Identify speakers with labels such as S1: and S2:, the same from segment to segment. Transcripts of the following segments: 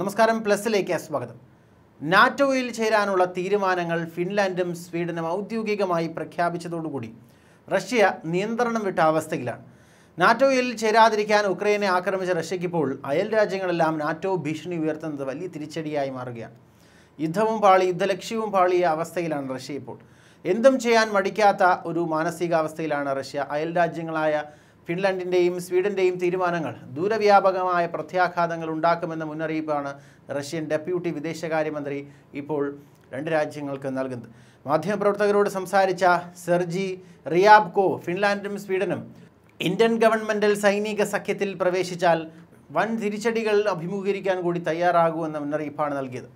S1: നമസ്കാരം പ്ലസിലേക്ക് സ്വാഗതം നാറ്റോയിൽ ചേരാനുള്ള തീരുമാനങ്ങൾ ഫിൻലാൻഡും സ്വീഡനും ഔദ്യോഗികമായി പ്രഖ്യാപിച്ചതോടുകൂടി റഷ്യ നിയന്ത്രണം വിട്ട അവസ്ഥയിലാണ് നാറ്റോയിൽ ചേരാതിരിക്കാൻ ഉക്രൈനെ ആക്രമിച്ച റഷ്യക്കിപ്പോൾ അയൽ രാജ്യങ്ങളെല്ലാം നാറ്റോ ഭീഷണി ഉയർത്തുന്നത് വലിയ തിരിച്ചടിയായി മാറുകയാണ് യുദ്ധവും പാളി യുദ്ധലക്ഷ്യവും പാളിയ അവസ്ഥയിലാണ് റഷ്യ ഇപ്പോൾ എന്തും ചെയ്യാൻ മടിക്കാത്ത ഒരു മാനസികാവസ്ഥയിലാണ് റഷ്യ അയൽ രാജ്യങ്ങളായ ഫിൻലൻഡിൻ്റെയും സ്വീഡൻ്റെയും തീരുമാനങ്ങൾ ദൂരവ്യാപകമായ പ്രത്യാഘാതങ്ങൾ ഉണ്ടാക്കുമെന്ന മുന്നറിയിപ്പാണ് റഷ്യൻ ഡെപ്യൂട്ടി വിദേശകാര്യമന്ത്രി ഇപ്പോൾ രണ്ട് രാജ്യങ്ങൾക്ക് നൽകുന്നത് മാധ്യമപ്രവർത്തകരോട് സംസാരിച്ച സെർജി റിയാബ്കോ ഫിൻലാൻഡും സ്വീഡനും ഇന്ത്യൻ ഗവൺമെൻറ്റിൽ സൈനിക സഖ്യത്തിൽ പ്രവേശിച്ചാൽ വൻ തിരിച്ചടികൾ അഭിമുഖീകരിക്കാൻ കൂടി തയ്യാറാകുമെന്ന മുന്നറിയിപ്പാണ് നൽകിയത്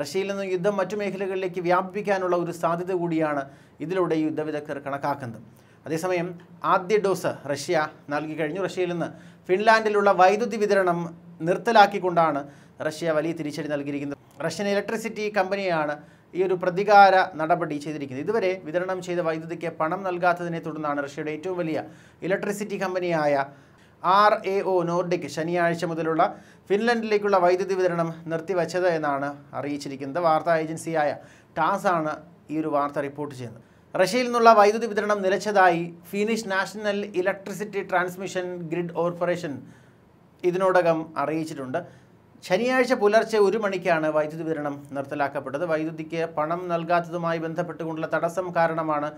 S1: റഷ്യയിൽ നിന്നും യുദ്ധം മറ്റു മേഖലകളിലേക്ക് വ്യാപിപ്പിക്കാനുള്ള ഒരു സാധ്യത കൂടിയാണ് ഇതിലൂടെ യുദ്ധവിദഗ്ധർ കണക്കാക്കുന്നത് അതേസമയം ആദ്യ ഡോസ് റഷ്യ നൽകിക്കഴിഞ്ഞു റഷ്യയിൽ നിന്ന് ഫിൻലാൻഡിലുള്ള വൈദ്യുതി വിതരണം നിർത്തലാക്കിക്കൊണ്ടാണ് റഷ്യ വലിയ തിരിച്ചടി നൽകിയിരിക്കുന്നത് റഷ്യൻ ഇലക്ട്രിസിറ്റി കമ്പനിയാണ് ഈ ഒരു പ്രതികാര നടപടി ചെയ്തിരിക്കുന്നത് ഇതുവരെ വിതരണം ചെയ്ത വൈദ്യുതിക്ക് പണം നൽകാത്തതിനെ തുടർന്നാണ് റഷ്യയുടെ ഏറ്റവും വലിയ ഇലക്ട്രിസിറ്റി കമ്പനിയായ ആർ എ ഒ നോർഡിക് ശനിയാഴ്ച മുതലുള്ള ഫിൻലൻഡിലേക്കുള്ള വൈദ്യുതി വിതരണം നിർത്തിവച്ചത് എന്നാണ് അറിയിച്ചിരിക്കുന്നത് വാർത്താ ഏജൻസിയായ ടാസ് ആണ് ഈ ഒരു വാർത്ത റിപ്പോർട്ട് ചെയ്യുന്നത് റഷ്യയിൽ നിന്നുള്ള വൈദ്യുതി വിതരണം നിലച്ചതായി Finnish national electricity transmission grid corporation ഇതിനോടകം അറിയിച്ചിട്ടുണ്ട് ശനിയാഴ്ച പുലർച്ചെ ഒരു മണിക്കാണ് വൈദ്യുതി വിതരണം നിർത്തലാക്കപ്പെട്ടത് വൈദ്യുതിക്ക് പണം നൽകാത്തതുമായി ബന്ധപ്പെട്ടുകൊണ്ടുള്ള തടസ്സം കാരണമാണ്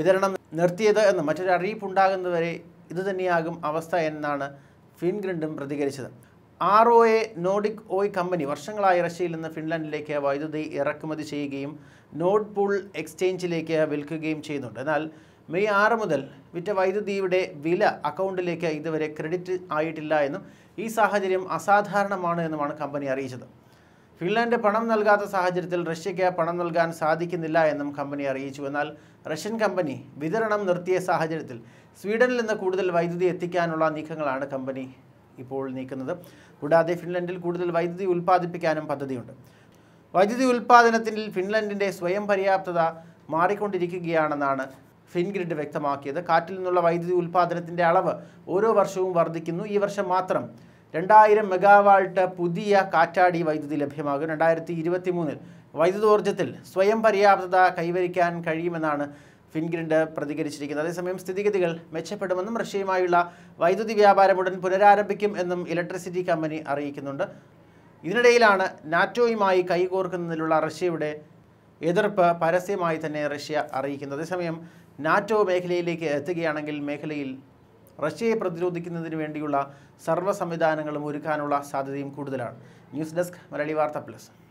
S1: വിതരണം നിർത്തിയത് എന്ന് മറ്റൊരു അറിയിപ്പ് ഉണ്ടാകുന്നതുവരെ ഇതുതന്നെയാകും അവസ്ഥ എന്നാണ് ഫിൻഗ്രിൻഡും പ്രതികരിച്ചത് R O A Nordic Oy company വർഷങ്ങളായി റഷ്യയിൽ നിന്ന് ഫിൻലൻഡിലേക്ക് വൈദ്യുതി ഇറക്കുമതി ചെയ്യുകയും നോഡ് പൂൾ എക്സ്ചേഞ്ചിലേക്ക് വിൽക്കുകയും ചെയ്യുന്നുണ്ട് എന്നാൽ മെയ് ആറ് മുതൽ വിറ്റ വൈദ്യുതിയുടെ വില അക്കൗണ്ടിലേക്ക് ഇതുവരെ ക്രെഡിറ്റ് ആയിട്ടില്ല എന്നും ഈ സാഹചര്യം അസാധാരണമാണ് എന്നുമാണ് കമ്പനി അറിയിച്ചത് ഫിൻലാൻഡ് പണം നൽകാത്ത സാഹചര്യത്തിൽ റഷ്യയ്ക്ക് പണം നൽകാൻ സാധിക്കുന്നില്ല എന്നും കമ്പനി അറിയിച്ചു എന്നാൽ റഷ്യൻ കമ്പനി വിതരണം നിർത്തിയ സാഹചര്യത്തിൽ സ്വീഡനിൽ നിന്ന് കൂടുതൽ വൈദ്യുതി എത്തിക്കാനുള്ള നീക്കങ്ങളാണ് കമ്പനി ഇപ്പോൾ നീക്കുന്നത് കൂടാതെ ഫിൻലൻഡിൽ കൂടുതൽ വൈദ്യുതി ഉൽപ്പാദിപ്പിക്കാനും പദ്ധതിയുണ്ട് വൈദ്യുതി ഉൽപ്പാദനത്തിൽ ഫിൻലൻഡിൻ്റെ സ്വയം പര്യാപ്തത മാറിക്കൊണ്ടിരിക്കുകയാണെന്നാണ് ഫിൻഗ്രിഡ് വ്യക്തമാക്കിയത് കാറ്റിൽ നിന്നുള്ള വൈദ്യുതി ഉൽപ്പാദനത്തിൻ്റെ അളവ് ഓരോ വർഷവും വർദ്ധിക്കുന്നു ഈ വർഷം മാത്രം രണ്ടായിരം മെഗാവാൾട്ട് പുതിയ കാറ്റാടി വൈദ്യുതി ലഭ്യമാകും രണ്ടായിരത്തി ഇരുപത്തി മൂന്നിൽ വൈദ്യുതോർജ്ജത്തിൽ സ്വയം പര്യാപ്തത കൈവരിക്കാൻ കഴിയുമെന്നാണ് ഫിൻഗ്രിഡ് പ്രതികരിച്ചിരിക്കുന്നത് അതേസമയം സ്ഥിതിഗതികൾ മെച്ചപ്പെടുമെന്നും റഷ്യയുമായുള്ള വൈദ്യുതി വ്യാപാരം ഉടൻ പുനരാരംഭിക്കും എന്നും ഇലക്ട്രിസിറ്റി കമ്പനി അറിയിക്കുന്നുണ്ട് ഇതിനിടയിലാണ് നാറ്റോയുമായി കൈകോർക്കുന്നതിലുള്ള റഷ്യയുടെ എതിർപ്പ് പരസ്യമായി തന്നെ റഷ്യ അറിയിക്കുന്നത് അതേസമയം നാറ്റോ മേഖലയിലേക്ക് എത്തുകയാണെങ്കിൽ മേഖലയിൽ റഷ്യയെ പ്രതിരോധിക്കുന്നതിന് വേണ്ടിയുള്ള സർവ്വ സംവിധാനങ്ങളും ഒരുക്കാനുള്ള സാധ്യതയും കൂടുതലാണ് ന്യൂസ് ഡെസ്ക് മലയാളി വാർത്ത പ്ലസ്